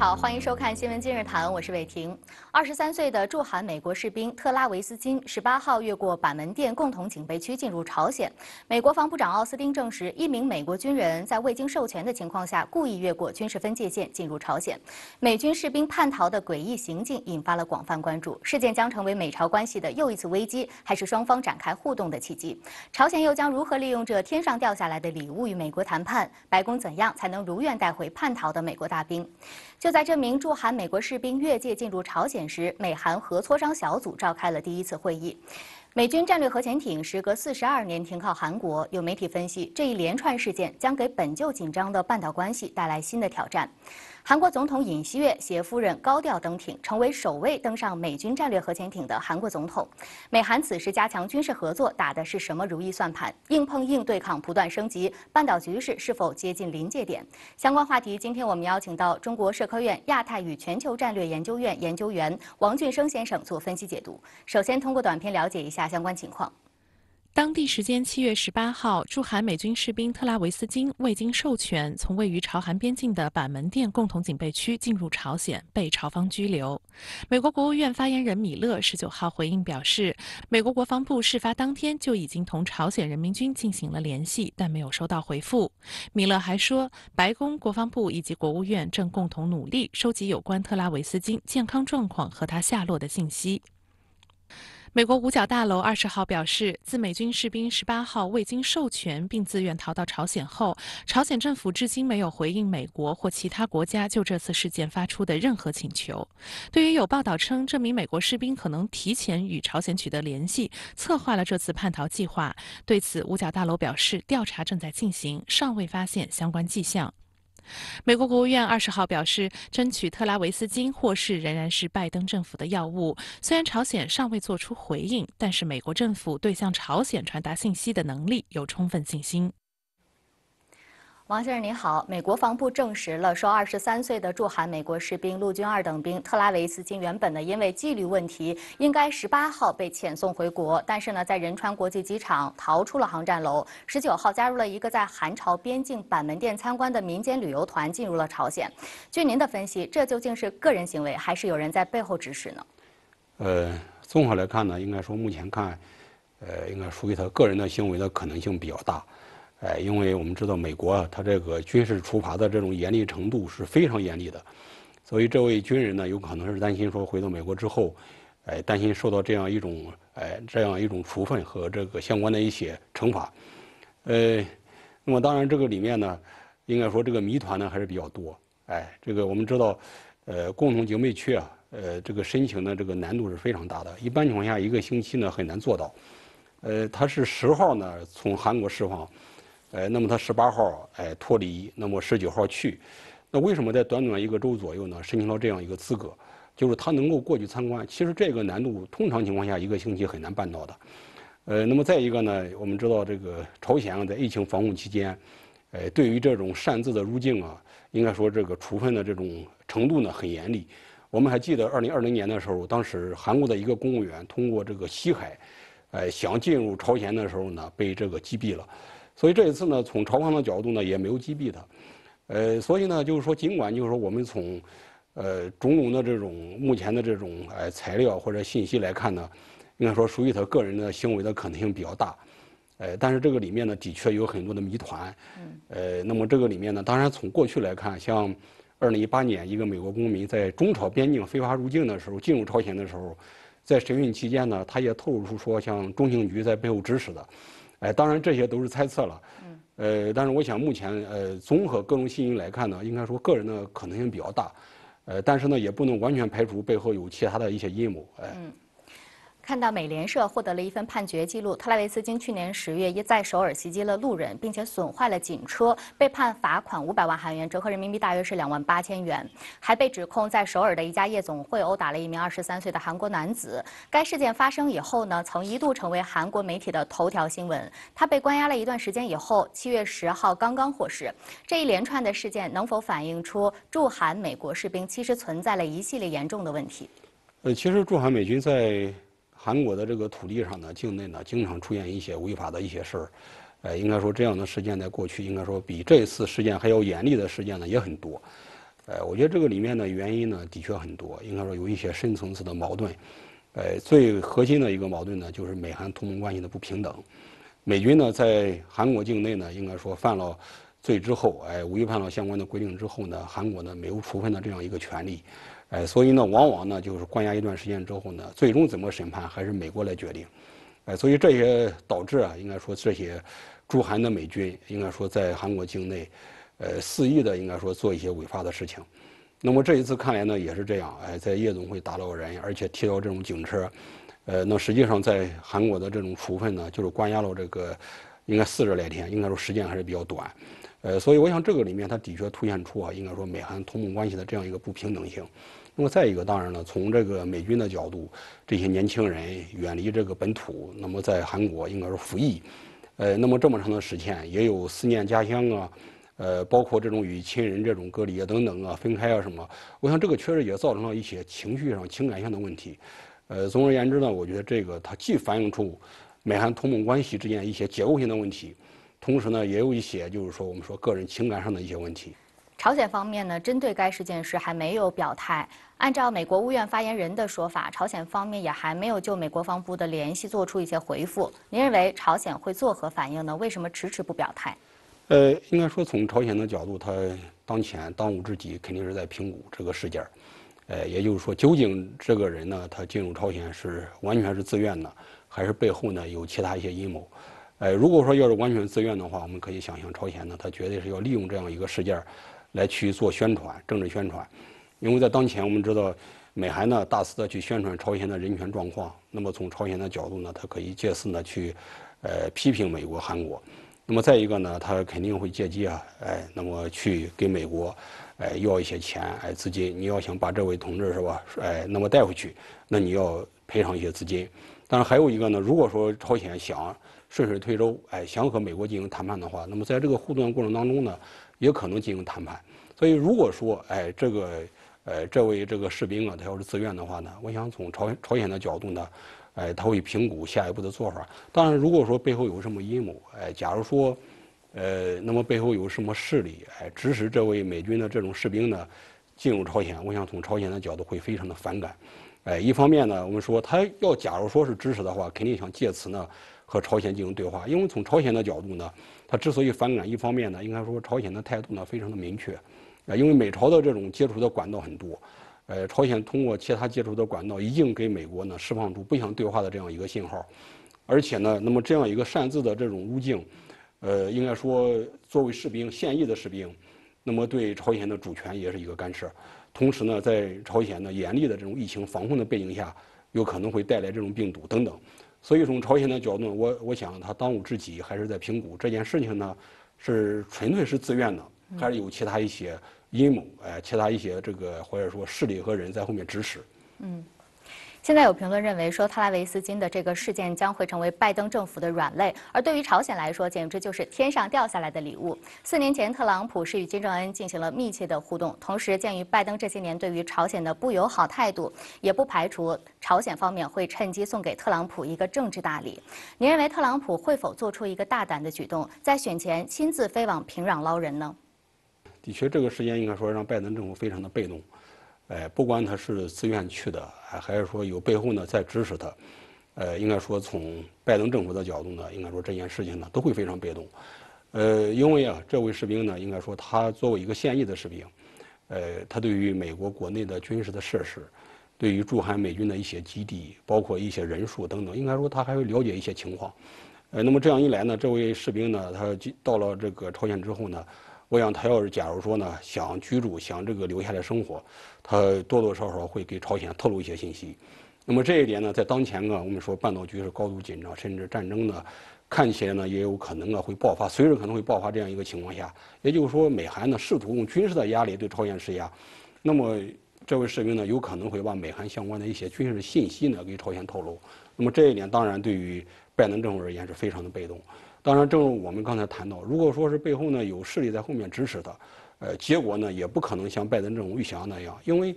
好，欢迎收看新闻今日谈，我是伟霆。二十三岁的驻韩美国士兵特拉维斯金十八号越过板门店共同警备区进入朝鲜。美国防部长奥斯汀证实，一名美国军人在未经授权的情况下故意越过军事分界线进入朝鲜。美军士兵叛逃的诡异行径引发了广泛关注。事件将成为美朝关系的又一次危机，还是双方展开互动的契机？朝鲜又将如何利用这天上掉下来的礼物与美国谈判？白宫怎样才能如愿带回叛逃的美国大兵？就在这名驻韩美国士兵越界进入朝鲜时，美韩核磋商小组召开了第一次会议。美军战略核潜艇时隔四十二年停靠韩国，有媒体分析，这一连串事件将给本就紧张的半岛关系带来新的挑战。韩国总统尹锡悦携夫人高调登艇，成为首位登上美军战略核潜艇的韩国总统。美韩此时加强军事合作，打的是什么如意算盘？硬碰硬对抗不断升级，半岛局势是否接近临界点？相关话题，今天我们邀请到中国社科院亚太与全球战略研究院研究员王俊生先生做分析解读。首先，通过短片了解一下。下相关情况。当地时间七月十八号，驻韩美军士兵特拉维斯金未经授权，从位于朝韩边境的板门店共同警备区进入朝鲜，被朝方拘留。美国国务院发言人米勒十九号回应表示，美国国防部事发当天就已经同朝鲜人民军进行了联系，但没有收到回复。米勒还说，白宫、国防部以及国务院正共同努力收集有关特拉维斯金健康状况和他下落的信息。美国五角大楼二十号表示，自美军士兵十八号未经授权并自愿逃到朝鲜后，朝鲜政府至今没有回应美国或其他国家就这次事件发出的任何请求。对于有报道称这名美国士兵可能提前与朝鲜取得联系，策划了这次叛逃计划，对此五角大楼表示，调查正在进行，尚未发现相关迹象。美国国务院二十号表示，争取特拉维斯金获释仍然是拜登政府的要务。虽然朝鲜尚未做出回应，但是美国政府对向朝鲜传达信息的能力有充分信心。王先生您好，美国防部证实了，说二十三岁的驻韩美国士兵陆军二等兵特拉维斯金原本呢因为纪律问题应该十八号被遣送回国，但是呢在仁川国际机场逃出了航站楼，十九号加入了一个在韩朝边境板门店参观的民间旅游团进入了朝鲜。据您的分析，这究竟是个人行为还是有人在背后指使呢？呃，综合来看呢，应该说目前看，呃，应该属于他个人的行为的可能性比较大。哎，因为我们知道美国啊，它这个军事处罚的这种严厉程度是非常严厉的，所以这位军人呢，有可能是担心说回到美国之后，哎，担心受到这样一种哎这样一种处分和这个相关的一些惩罚，呃，那么当然这个里面呢，应该说这个谜团呢还是比较多，哎，这个我们知道，呃，共同警备区啊，呃，这个申请的这个难度是非常大的，一般情况下一个星期呢很难做到，呃，他是十号呢从韩国释放。呃，那么他十八号哎脱离，那么十九号去，那为什么在短短一个周左右呢？申请到这样一个资格，就是他能够过去参观。其实这个难度，通常情况下一个星期很难办到的。呃，那么再一个呢，我们知道这个朝鲜在疫情防控期间，呃，对于这种擅自的入境啊，应该说这个处分的这种程度呢很严厉。我们还记得二零二零年的时候，当时韩国的一个公务员通过这个西海，呃，想进入朝鲜的时候呢，被这个击毙了。所以这一次呢，从朝方的角度呢，也没有击毙他，呃，所以呢，就是说，尽管就是说，我们从呃种种的这种目前的这种呃材料或者信息来看呢，应该说属于他个人的行为的可能性比较大，呃，但是这个里面呢，的确有很多的谜团，嗯，呃，那么这个里面呢，当然从过去来看，像二零一八年一个美国公民在中朝边境非法入境的时候进入朝鲜的时候，在审讯期间呢，他也透露出说，像中情局在背后指使的。哎，当然这些都是猜测了。嗯。呃，但是我想，目前呃，综合各种信息来看呢，应该说个人的可能性比较大。呃，但是呢，也不能完全排除背后有其他的一些阴谋。哎。看到美联社获得了一份判决记录，特拉维斯金去年十月一在首尔袭击了路人，并且损坏了警车，被判罚款五百万韩元，折合人民币大约是两万八千元，还被指控在首尔的一家夜总会殴打了一名二十三岁的韩国男子。该事件发生以后呢，曾一度成为韩国媒体的头条新闻。他被关押了一段时间以后，七月十号刚刚获释。这一连串的事件能否反映出驻韩美国士兵其实存在了一系列严重的问题？呃，其实驻韩美军在。韩国的这个土地上呢，境内呢，经常出现一些违法的一些事儿，呃，应该说这样的事件在过去应该说比这次事件还要严厉的事件呢也很多，呃，我觉得这个里面的原因呢的确很多，应该说有一些深层次的矛盾，呃，最核心的一个矛盾呢就是美韩同盟关系的不平等，美军呢在韩国境内呢应该说犯了罪之后，哎，违反了相关的规定之后呢，韩国呢没有处分的这样一个权利。哎，所以呢，往往呢就是关押一段时间之后呢，最终怎么审判还是美国来决定。哎，所以这些导致啊，应该说这些驻韩的美军，应该说在韩国境内，呃，肆意的应该说做一些违法的事情。那么这一次看来呢，也是这样，哎，在夜总会打到人，而且提到这种警车，呃，那实际上在韩国的这种处分呢，就是关押了这个应该四十来天，应该说时间还是比较短。呃，所以我想，这个里面它的确凸显出啊，应该说美韩同盟关系的这样一个不平等性。那么再一个，当然了，从这个美军的角度，这些年轻人远离这个本土，那么在韩国应该是服役。呃，那么这么长的时间，也有思念家乡啊，呃，包括这种与亲人这种隔离啊等等啊分开啊什么。我想这个确实也造成了一些情绪上、情感上的问题。呃，总而言之呢，我觉得这个它既反映出美韩同盟关系之间一些结构性的问题。同时呢，也有一些就是说，我们说个人情感上的一些问题。朝鲜方面呢，针对该事件是还没有表态。按照美国务院发言人的说法，朝鲜方面也还没有就美国防部的联系做出一些回复。您认为朝鲜会作何反应呢？为什么迟迟不表态？呃，应该说从朝鲜的角度，他当前当务之急肯定是在评估这个事件呃，也就是说，究竟这个人呢，他进入朝鲜是完全是自愿的，还是背后呢有其他一些阴谋？哎，如果说要是完全自愿的话，我们可以想象朝鲜呢，它绝对是要利用这样一个事件来去做宣传，政治宣传。因为在当前我们知道，美韩呢大肆的去宣传朝鲜的人权状况，那么从朝鲜的角度呢，它可以借此呢去，呃批评美国、韩国。那么再一个呢，他肯定会借机啊，哎，那么去给美国，哎要一些钱，哎资金。你要想把这位同志是吧，哎那么带回去，那你要赔偿一些资金。当然还有一个呢，如果说朝鲜想。顺水推舟，哎，想和美国进行谈判的话，那么在这个互动的过程当中呢，也可能进行谈判。所以，如果说，哎，这个，呃，这位这个士兵啊，他要是自愿的话呢，我想从朝朝鲜的角度呢，哎，他会评估下一步的做法。当然，如果说背后有什么阴谋，哎，假如说，呃，那么背后有什么势力，哎，指使这位美军的这种士兵呢，进入朝鲜，我想从朝鲜的角度会非常的反感。哎，一方面呢，我们说他要，假如说是支持的话，肯定想借此呢。和朝鲜进行对话，因为从朝鲜的角度呢，他之所以反感，一方面呢，应该说朝鲜的态度呢非常的明确，啊，因为美朝的这种接触的管道很多，呃，朝鲜通过其他接触的管道已经给美国呢释放出不想对话的这样一个信号，而且呢，那么这样一个擅自的这种入境，呃，应该说作为士兵现役的士兵，那么对朝鲜的主权也是一个干涉，同时呢，在朝鲜呢严厉的这种疫情防控的背景下，有可能会带来这种病毒等等。所以从朝鲜的角度，我我想他当务之急还是在评估这件事情呢，是纯粹是自愿的，还是有其他一些阴谋，哎，其他一些这个或者说势力和人在后面支持。嗯。现在有评论认为说，特拉维斯金的这个事件将会成为拜登政府的软肋，而对于朝鲜来说，简直就是天上掉下来的礼物。四年前，特朗普是与金正恩进行了密切的互动，同时，鉴于拜登这些年对于朝鲜的不友好态度，也不排除朝鲜方面会趁机送给特朗普一个政治大礼。您认为特朗普会否做出一个大胆的举动，在选前亲自飞往平壤捞人呢？的确，这个事件应该说让拜登政府非常的被动。哎，不管他是自愿去的，还还是说有背后呢在指使他，呃，应该说从拜登政府的角度呢，应该说这件事情呢都会非常被动，呃，因为啊，这位士兵呢，应该说他作为一个现役的士兵，呃，他对于美国国内的军事的设施，对于驻韩美军的一些基地，包括一些人数等等，应该说他还会了解一些情况，呃，那么这样一来呢，这位士兵呢，他到了这个朝鲜之后呢。我想，他要是假如说呢，想居住、想这个留下来生活，他多多少少会给朝鲜透露一些信息。那么这一点呢，在当前啊，我们说半岛局势高度紧张，甚至战争呢，看起来呢也有可能啊会爆发，随时可能会爆发这样一个情况下，也就是说，美韩呢试图用军事的压力对朝鲜施压，那么这位士兵呢有可能会把美韩相关的一些军事信息呢给朝鲜透露。那么这一点，当然对于拜登政府而言是非常的被动。当然，正如我们刚才谈到，如果说是背后呢有势力在后面指使他，呃，结果呢也不可能像拜登政府预想那样，因为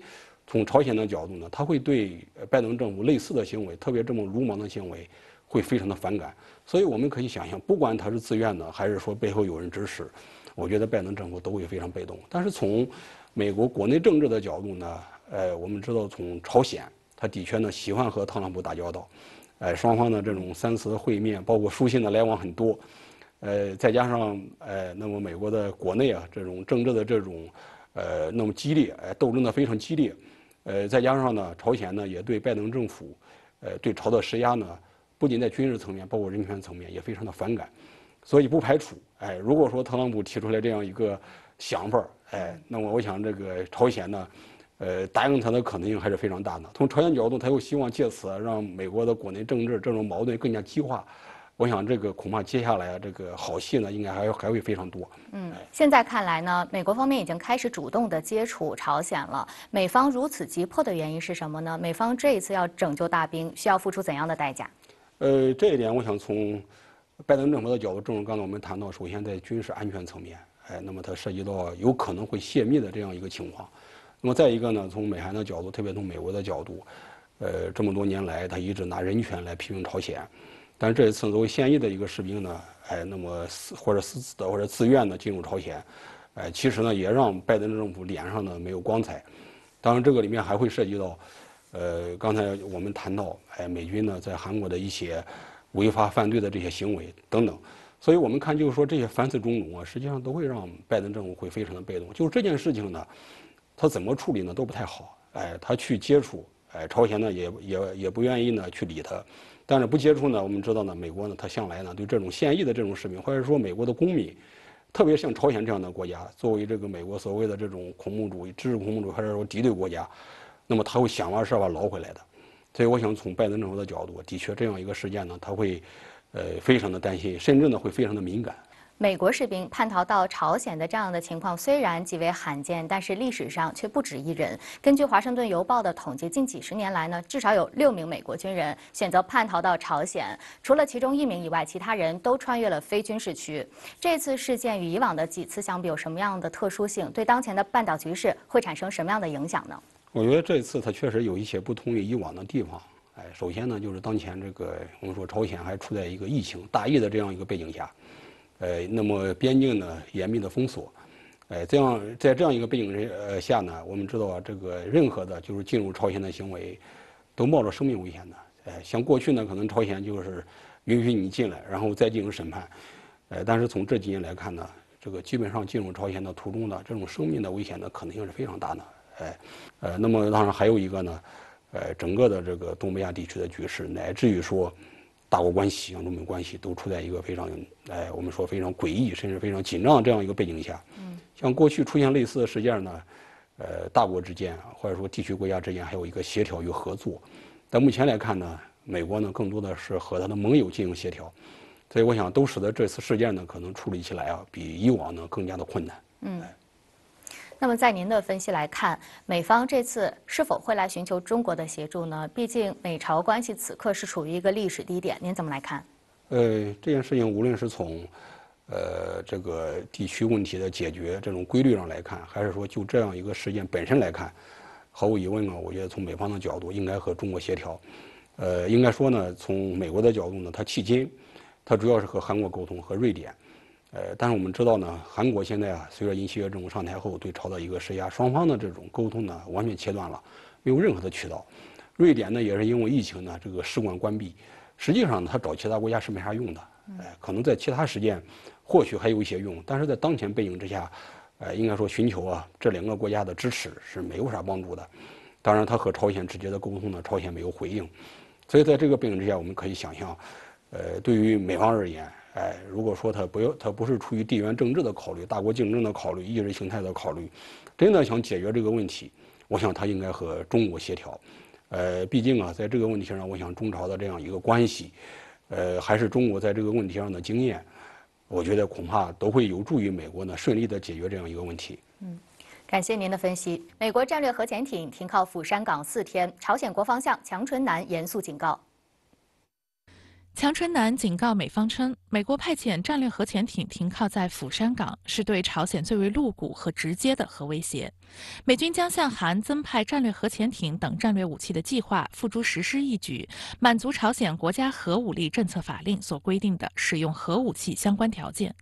从朝鲜的角度呢，他会对拜登政府类似的行为，特别这么鲁莽的行为，会非常的反感。所以我们可以想象，不管他是自愿的，还是说背后有人指使，我觉得拜登政府都会非常被动。但是从美国国内政治的角度呢，呃，我们知道从朝鲜，他的确呢喜欢和特朗普打交道。哎，双方的这种三次会面，包括书信的来往很多，呃，再加上呃，那么美国的国内啊，这种政治的这种呃，那么激烈，斗争的非常激烈，呃，再加上呢，朝鲜呢也对拜登政府，呃，对朝的施压呢，不仅在军事层面，包括人权层面也非常的反感，所以不排除哎，如果说特朗普提出来这样一个想法儿，哎，那么我想这个朝鲜呢。呃，答应他的可能性还是非常大的。从朝鲜角度，他又希望借此让美国的国内政治这种矛盾更加激化。我想，这个恐怕接下来这个好戏呢，应该还还会非常多。嗯，现在看来呢，美国方面已经开始主动的接触朝鲜了。美方如此急迫的原因是什么呢？美方这一次要拯救大兵，需要付出怎样的代价？呃，这一点，我想从拜登政府的角度，正如刚才我们谈到，首先在军事安全层面，哎，那么它涉及到有可能会泄密的这样一个情况。那么再一个呢，从美韩的角度，特别从美国的角度，呃，这么多年来，他一直拿人权来批评朝鲜，但是这一次作为现役的一个士兵呢，哎，那么私或者私自的或者自愿的进入朝鲜，哎，其实呢，也让拜登政府脸上呢没有光彩。当然，这个里面还会涉及到，呃，刚才我们谈到，哎，美军呢在韩国的一些违法犯罪的这些行为等等，所以我们看就是说这些凡此种种啊，实际上都会让拜登政府会非常的被动。就这件事情呢。他怎么处理呢？都不太好。哎，他去接触，哎，朝鲜呢也也也不愿意呢去理他。但是不接触呢，我们知道呢，美国呢他向来呢对这种现役的这种士兵，或者说美国的公民，特别像朝鲜这样的国家，作为这个美国所谓的这种恐怖主义、支持恐怖主义或者说敌对国家，那么他会想方设法捞回来的。所以，我想从拜登政府的角度，的确这样一个事件呢，他会呃非常的担心，甚至呢会非常的敏感。美国士兵叛逃到朝鲜的这样的情况虽然极为罕见，但是历史上却不止一人。根据《华盛顿邮报》的统计，近几十年来呢，至少有六名美国军人选择叛逃到朝鲜。除了其中一名以外，其他人都穿越了非军事区。这次事件与以往的几次相比，有什么样的特殊性？对当前的半岛局势会产生什么样的影响呢？我觉得这次它确实有一些不同于以往的地方。哎，首先呢，就是当前这个我们说朝鲜还处在一个疫情大疫的这样一个背景下。呃，那么边境呢，严密的封锁，呃，这样在这样一个背景呃下呢，我们知道这个任何的就是进入朝鲜的行为，都冒着生命危险的。呃，像过去呢，可能朝鲜就是允许你进来，然后再进行审判，呃，但是从这几年来看呢，这个基本上进入朝鲜的途中呢，这种生命的危险的可能性是非常大的。哎，呃，那么当然还有一个呢，呃，整个的这个东北亚地区的局势，乃至于说。大国关系，像中美关系，都处在一个非常，哎，我们说非常诡异，甚至非常紧张的这样一个背景下。嗯，像过去出现类似的事件呢，呃，大国之间，或者说地区国家之间，还有一个协调与合作。但目前来看呢，美国呢更多的是和他的盟友进行协调，所以我想都使得这次事件呢，可能处理起来啊，比以往呢更加的困难。嗯。那么，在您的分析来看，美方这次是否会来寻求中国的协助呢？毕竟美朝关系此刻是处于一个历史低点，您怎么来看？呃，这件事情无论是从，呃，这个地区问题的解决这种规律上来看，还是说就这样一个事件本身来看，毫无疑问呢，我觉得从美方的角度应该和中国协调。呃，应该说呢，从美国的角度呢，它迄今，它主要是和韩国沟通和瑞典。呃，但是我们知道呢，韩国现在啊，随着尹锡悦政府上台后对朝的一个施压，双方的这种沟通呢完全切断了，没有任何的渠道。瑞典呢也是因为疫情呢，这个使馆关闭，实际上他找其他国家是没啥用的。哎，可能在其他时间，或许还有一些用，但是在当前背景之下，呃，应该说寻求啊这两个国家的支持是没有啥帮助的。当然，他和朝鲜直接的沟通呢，朝鲜没有回应，所以在这个背景之下，我们可以想象，呃，对于美方而言。哎，如果说他不要，他不是出于地缘政治的考虑、大国竞争的考虑、意识形态的考虑，真的想解决这个问题，我想他应该和中国协调。呃，毕竟啊，在这个问题上，我想中朝的这样一个关系，呃，还是中国在这个问题上的经验，我觉得恐怕都会有助于美国呢顺利地解决这样一个问题。嗯，感谢您的分析。美国战略核潜艇停靠釜山港四天，朝鲜国防相强春南严肃警告。强春南警告美方称，美国派遣战略核潜艇停靠在釜山港，是对朝鲜最为露骨和直接的核威胁。美军将向韩增派战略核潜艇等战略武器的计划付诸实施一举，满足朝鲜国家核武力政策法令所规定的使用核武器相关条件。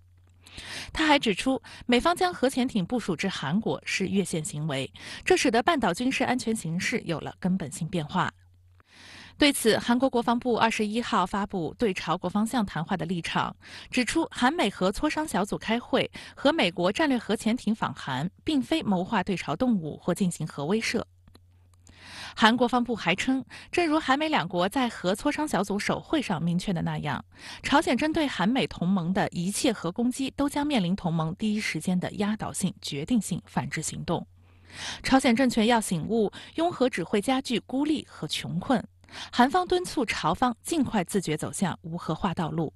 他还指出，美方将核潜艇部署至韩国是越线行为，这使得半岛军事安全形势有了根本性变化。对此，韩国国防部二十一号发布对朝国方向谈话的立场，指出韩美核磋商小组开会和美国战略核潜艇访韩，并非谋划对朝动武或进行核威慑。韩国方部还称，正如韩美两国在核磋商小组首会上明确的那样，朝鲜针对韩美同盟的一切核攻击都将面临同盟第一时间的压倒性决定性反制行动。朝鲜政权要醒悟，拥核只会加剧孤立和穷困。韩方敦促朝方尽快自觉走向无核化道路。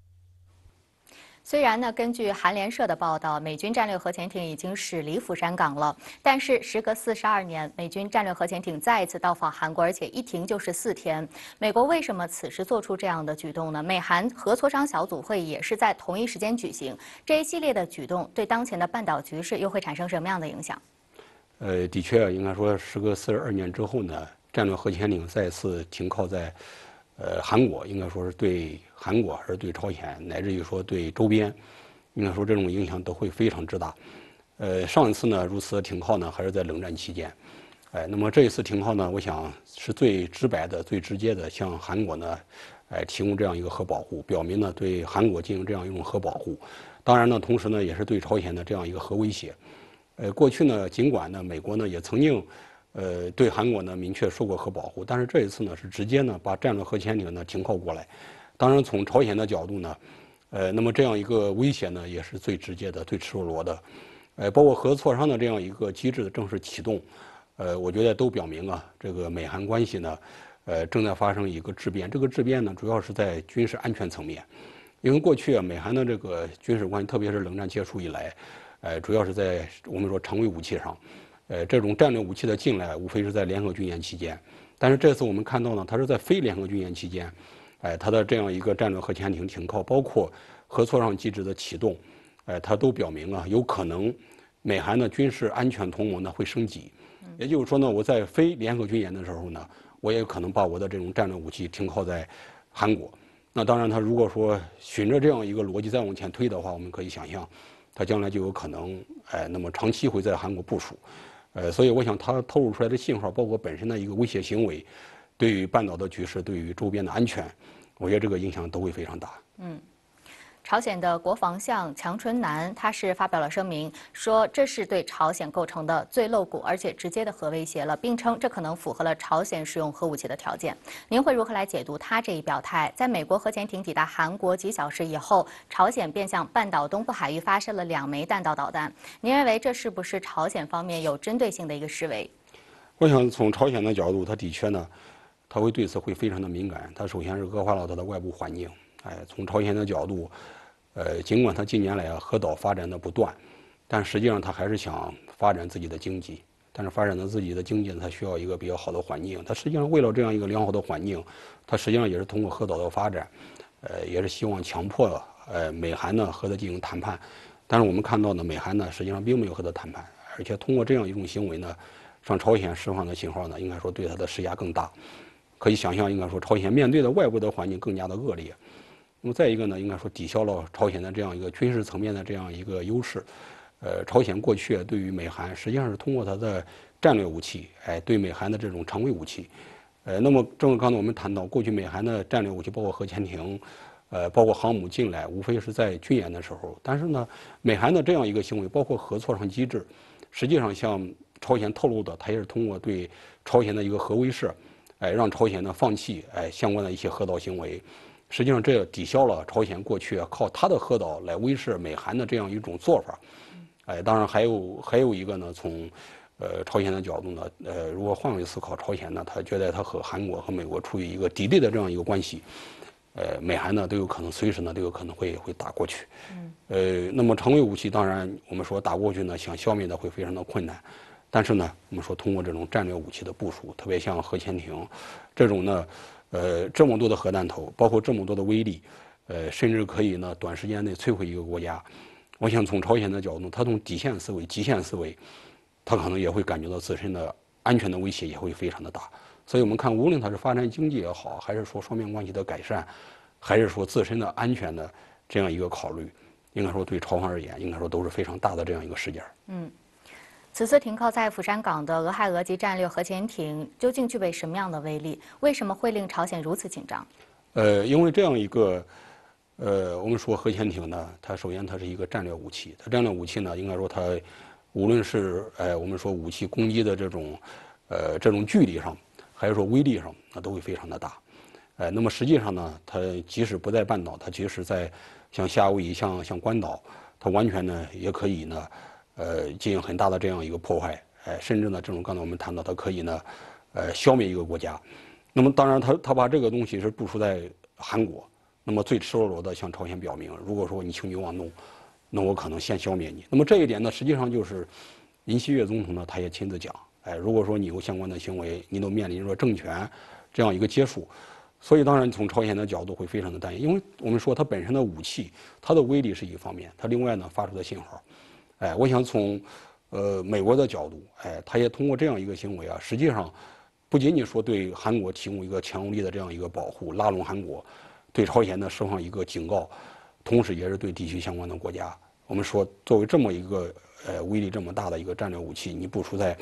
虽然呢，根据韩联社的报道，美军战略核潜艇已经驶离釜山港了，但是时隔四十二年，美军战略核潜艇再一次到访韩国，而且一停就是四天。美国为什么此时做出这样的举动呢？美韩核磋商小组会议也是在同一时间举行，这一系列的举动对当前的半岛局势又会产生什么样的影响？呃，的确应该说时隔四十二年之后呢。战略核潜艇再次停靠在，呃，韩国，应该说是对韩国还是对朝鲜，乃至于说对周边，应该说这种影响都会非常之大。呃，上一次呢如此停靠呢，还是在冷战期间。哎，那么这一次停靠呢，我想是最直白的、最直接的，向韩国呢，哎，提供这样一个核保护，表明呢对韩国进行这样一种核保护。当然呢，同时呢也是对朝鲜的这样一个核威胁。呃，过去呢，尽管呢美国呢也曾经。呃，对韩国呢，明确说过核保护，但是这一次呢，是直接呢把战略核潜艇呢停靠过来。当然，从朝鲜的角度呢，呃，那么这样一个威胁呢，也是最直接的、最赤裸裸的。呃，包括核磋商的这样一个机制的正式启动，呃，我觉得都表明啊，这个美韩关系呢，呃，正在发生一个质变。这个质变呢，主要是在军事安全层面，因为过去啊，美韩的这个军事关系，特别是冷战结束以来，呃，主要是在我们说常规武器上。呃，这种战略武器的进来，无非是在联合军演期间。但是这次我们看到呢，它是在非联合军演期间，哎，它的这样一个战略核潜艇停靠，包括核磋上机制的启动，哎，它都表明啊，有可能美韩的军事安全同盟呢会升级。也就是说呢，我在非联合军演的时候呢，我也可能把我的这种战略武器停靠在韩国。那当然，它如果说循着这样一个逻辑再往前推的话，我们可以想象，它将来就有可能哎，那么长期会在韩国部署。呃，所以我想，他透露出来的信号，包括本身的一个威胁行为，对于半岛的局势，对于周边的安全，我觉得这个影响都会非常大。嗯。朝鲜的国防相强春南，他是发表了声明，说这是对朝鲜构成的最露骨而且直接的核威胁了，并称这可能符合了朝鲜使用核武器的条件。您会如何来解读他这一表态？在美国核潜艇抵达韩国几小时以后，朝鲜便向半岛东部海域发射了两枚弹道导弹。您认为这是不是朝鲜方面有针对性的一个示威？我想从朝鲜的角度，他的确呢，他会对此会非常的敏感。他首先是恶化了他的外部环境。哎，从朝鲜的角度，呃，尽管他近年来核岛发展的不断，但实际上他还是想发展自己的经济。但是发展到自己的经济他需要一个比较好的环境。他实际上为了这样一个良好的环境，他实际上也是通过核岛的发展，呃，也是希望强迫呃美韩呢和他进行谈判。但是我们看到呢，美韩呢实际上并没有和他谈判，而且通过这样一种行为呢，向朝鲜释放的信号呢，应该说对他的施压更大。可以想象，应该说朝鲜面对的外部的环境更加的恶劣。那么再一个呢，应该说抵消了朝鲜的这样一个军事层面的这样一个优势。呃，朝鲜过去对于美韩实际上是通过它的战略武器，哎，对美韩的这种常规武器。呃，那么正如刚才我们谈到，过去美韩的战略武器包括核潜艇，呃，包括航母进来，无非是在军演的时候。但是呢，美韩的这样一个行为，包括合作上机制，实际上向朝鲜透露的，它也是通过对朝鲜的一个核威慑，哎，让朝鲜呢放弃哎相关的一些核导行为。实际上，这抵消了朝鲜过去靠它的核岛来威慑美韩的这样一种做法。哎，当然还有还有一个呢，从呃朝鲜的角度呢，呃，如果换位思考，朝鲜呢，他觉得他和韩国和美国处于一个敌对的这样一个关系，呃，美韩呢都有可能随时呢都有可能会会打过去。呃，那么常规武器，当然我们说打过去呢，想消灭的会非常的困难，但是呢，我们说通过这种战略武器的部署，特别像核潜艇这种呢。呃，这么多的核弹头，包括这么多的威力，呃，甚至可以呢，短时间内摧毁一个国家。我想从朝鲜的角度，它从底线思维、极限思维，它可能也会感觉到自身的安全的威胁也会非常的大。所以我们看，无论它是发展经济也好，还是说双边关系的改善，还是说自身的安全的这样一个考虑，应该说对朝方而言，应该说都是非常大的这样一个事件嗯。此次停靠在釜山港的俄亥俄级战略核潜艇究竟具备什么样的威力？为什么会令朝鲜如此紧张？呃，因为这样一个，呃，我们说核潜艇呢，它首先它是一个战略武器，它战略武器呢，应该说它，无论是哎我们说武器攻击的这种，呃，这种距离上，还是说威力上，那都会非常的大。哎，那么实际上呢，它即使不在半岛，它即使在像夏威夷、像像关岛，它完全呢也可以呢。呃，进行很大的这样一个破坏，哎，甚至呢，这种刚才我们谈到，它可以呢，呃，消灭一个国家。那么，当然，他他把这个东西是部署在韩国，那么最赤裸裸的向朝鲜表明，如果说你轻举妄动，那我可能先消灭你。那么这一点呢，实际上就是林希月总统呢，他也亲自讲，哎，如果说你有相关的行为，你都面临着政权这样一个接触。所以，当然从朝鲜的角度会非常的担心，因为我们说它本身的武器，它的威力是一方面，它另外呢发出的信号。哎，我想从，呃，美国的角度，哎，他也通过这样一个行为啊，实际上不仅仅说对韩国提供一个强有力的这样一个保护，拉拢韩国，对朝鲜呢释放一个警告，同时也是对地区相关的国家，我们说作为这么一个，呃，威力这么大的一个战略武器，你部署在，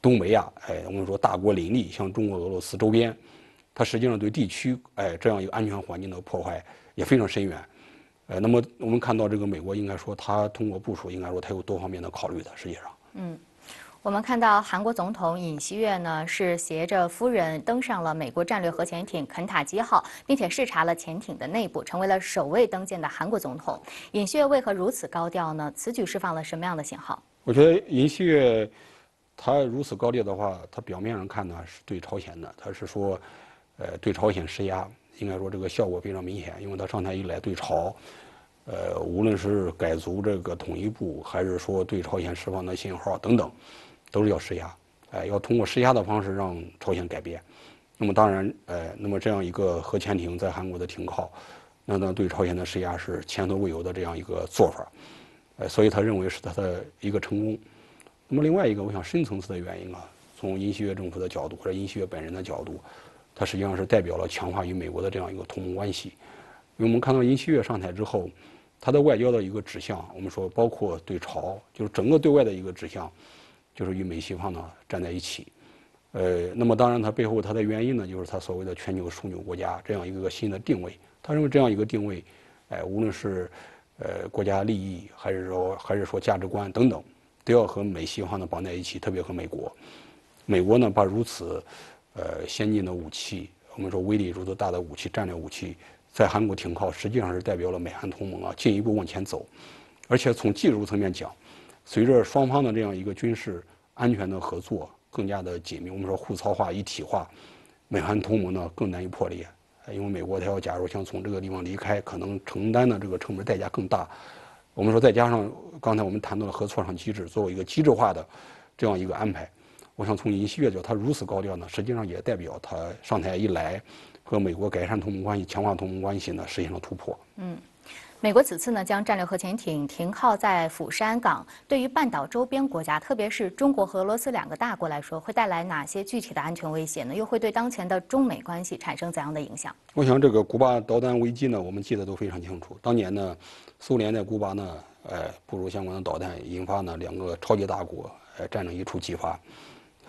东北亚，哎，我们说大国林立，像中国、俄罗斯周边，它实际上对地区，哎，这样一个安全环境的破坏也非常深远。呃，那么我们看到这个美国应该说，它通过部署，应该说它有多方面的考虑的。实际上，嗯，我们看到韩国总统尹锡悦呢，是携着夫人登上了美国战略核潜艇“肯塔基号”，并且视察了潜艇的内部，成为了首位登舰的韩国总统。尹锡悦为何如此高调呢？此举释放了什么样的信号？我觉得尹锡悦他如此高调的话，他表面上看呢，是对朝鲜的，他是说，呃，对朝鲜施压。应该说这个效果非常明显，因为他上台以来对朝，呃，无论是改组这个统一部，还是说对朝鲜释放的信号等等，都是要施压，哎，要通过施压的方式让朝鲜改变。那么当然，呃，那么这样一个核潜艇在韩国的停靠，那那对朝鲜的施压是前所未有的这样一个做法，呃，所以他认为是他的一个成功。那么另外一个，我想深层次的原因啊，从尹锡悦政府的角度或者尹锡悦本人的角度。它实际上是代表了强化与美国的这样一个同盟关系，因为我们看到尹锡悦上台之后，他的外交的一个指向，我们说包括对朝，就是整个对外的一个指向，就是与美西方呢站在一起。呃，那么当然，它背后它的原因呢，就是它所谓的全球枢纽国家这样一个个新的定位。他认为这样一个定位，哎，无论是呃国家利益，还是说还是说价值观等等，都要和美西方呢绑在一起，特别和美国。美国呢，把如此。呃，先进的武器，我们说威力如此大的武器，战略武器在韩国停靠，实际上是代表了美韩同盟啊进一步往前走。而且从技术层面讲，随着双方的这样一个军事安全的合作更加的紧密，我们说互操化一体化，美韩同盟呢更难以破裂。因为美国它要假如想从这个地方离开，可能承担的这个成本代价更大。我们说再加上刚才我们谈到的核磋商机制作为一个机制化的这样一个安排。我想从一系列角度，他如此高调呢，实际上也代表他上台以来，和美国改善同盟关系、强化同盟关系呢实现了突破。嗯，美国此次呢将战略核潜艇停靠在釜山港，对于半岛周边国家，特别是中国和俄罗斯两个大国来说，会带来哪些具体的安全威胁呢？又会对当前的中美关系产生怎样的影响？我想这个古巴导弹危机呢，我们记得都非常清楚。当年呢，苏联在古巴呢，呃，部署相关的导弹，引发呢两个超级大国，呃战争一触即发。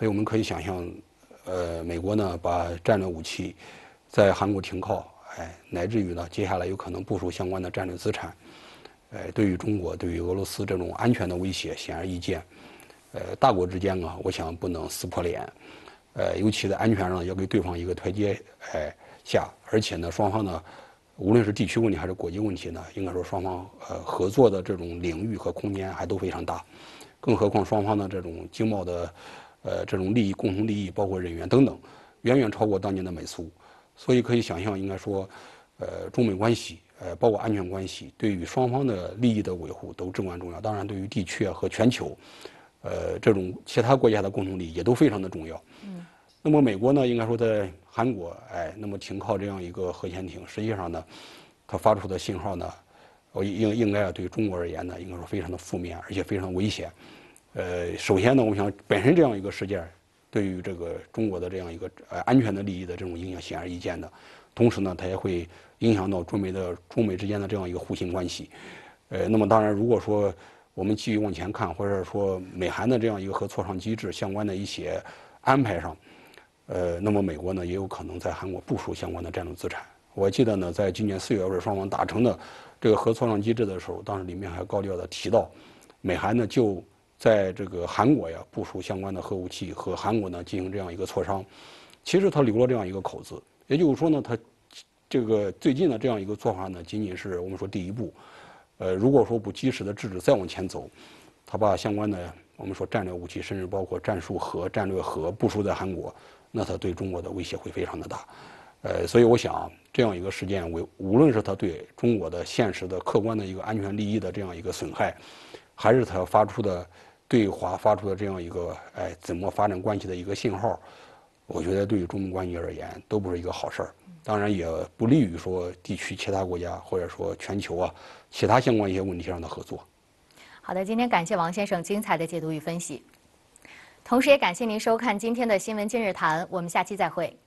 所以我们可以想象，呃，美国呢把战略武器在韩国停靠，哎，乃至于呢接下来有可能部署相关的战略资产，呃，对于中国、对于俄罗斯这种安全的威胁显而易见。呃，大国之间啊，我想不能撕破脸。呃，尤其在安全上要给对方一个台阶哎下，而且呢，双方呢，无论是地区问题还是国际问题呢，应该说双方呃合作的这种领域和空间还都非常大。更何况双方的这种经贸的。呃，这种利益、共同利益，包括人员等等，远远超过当年的美苏，所以可以想象，应该说，呃，中美关系，呃，包括安全关系，对于双方的利益的维护都至关重要。当然，对于地区啊和全球，呃，这种其他国家的共同利益也都非常的重要。嗯。那么美国呢，应该说在韩国，哎，那么停靠这样一个核潜艇，实际上呢，它发出的信号呢，应应该啊，对于中国而言呢，应该说非常的负面，而且非常危险。呃，首先呢，我想本身这样一个事件，对于这个中国的这样一个呃安全的利益的这种影响显而易见的。同时呢，它也会影响到中美的中美之间的这样一个互信关系。呃，那么当然，如果说我们继续往前看，或者说美韩的这样一个核磋商机制相关的一些安排上，呃，那么美国呢也有可能在韩国部署相关的战略资产。我记得呢，在今年四月，份双方达成的这个核磋商机制的时候，当时里面还高调的提到，美韩呢就在这个韩国呀部署相关的核武器，和韩国呢进行这样一个磋商，其实他留了这样一个口子，也就是说呢，他这个最近的这样一个做法呢，仅仅是我们说第一步。呃，如果说不及时的制止再往前走，他把相关的我们说战略武器，甚至包括战术核、战略核部署在韩国，那他对中国的威胁会非常的大。呃，所以我想这样一个事件，为无论是他对中国的现实的客观的一个安全利益的这样一个损害，还是他发出的。对华发出的这样一个哎，怎么发展关系的一个信号，我觉得对于中美关系而言都不是一个好事儿，当然也不利于说地区其他国家或者说全球啊其他相关一些问题上的合作。好的，今天感谢王先生精彩的解读与分析，同时也感谢您收看今天的新闻今日谈，我们下期再会。